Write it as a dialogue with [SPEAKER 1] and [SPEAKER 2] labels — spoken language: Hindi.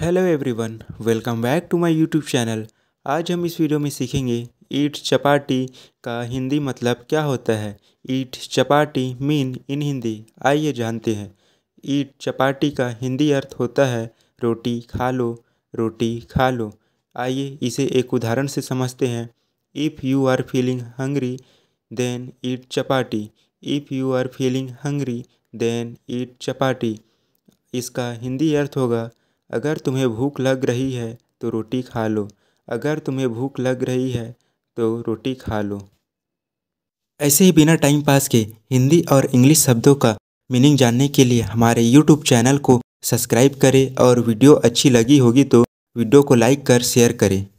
[SPEAKER 1] hello everyone welcome back to my YouTube channel आज हम इस वीडियो में सीखेंगे ईट चपाटी का हिंदी मतलब क्या होता है eat chapati mean in Hindi आइए जानते हैं ईट चपाटी का हिंदी अर्थ होता है रोटी खा लो रोटी खा लो आइए इसे एक उदाहरण से समझते हैं if you are feeling hungry then eat chapati if you are feeling hungry then eat chapati इसका हिंदी अर्थ होगा अगर तुम्हें भूख लग रही है तो रोटी खा लो अगर तुम्हें भूख लग रही है तो रोटी खा लो ऐसे ही बिना टाइम पास के हिंदी और इंग्लिश शब्दों का मीनिंग जानने के लिए हमारे यूट्यूब चैनल को सब्सक्राइब करें और वीडियो अच्छी लगी होगी तो वीडियो को लाइक कर शेयर करें